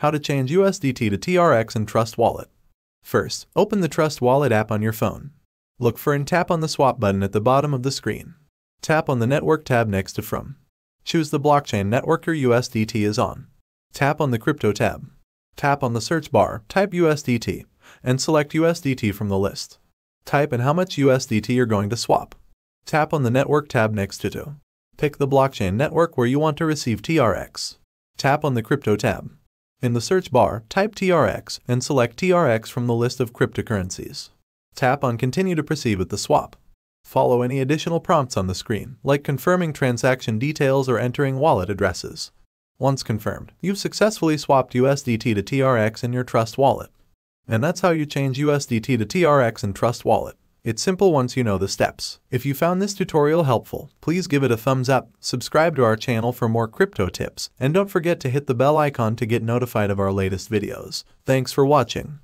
How to change USDT to TRX in Trust Wallet. First, open the Trust Wallet app on your phone. Look for and tap on the swap button at the bottom of the screen. Tap on the Network tab next to From. Choose the blockchain network your USDT is on. Tap on the Crypto tab. Tap on the search bar, type USDT, and select USDT from the list. Type in how much USDT you're going to swap. Tap on the Network tab next to To. Pick the blockchain network where you want to receive TRX. Tap on the Crypto tab. In the search bar, type TRX and select TRX from the list of cryptocurrencies. Tap on Continue to proceed with the swap. Follow any additional prompts on the screen, like confirming transaction details or entering wallet addresses. Once confirmed, you've successfully swapped USDT to TRX in your Trust wallet. And that's how you change USDT to TRX in Trust wallet. It's simple once you know the steps. If you found this tutorial helpful, please give it a thumbs up, subscribe to our channel for more crypto tips, and don't forget to hit the bell icon to get notified of our latest videos. Thanks for watching.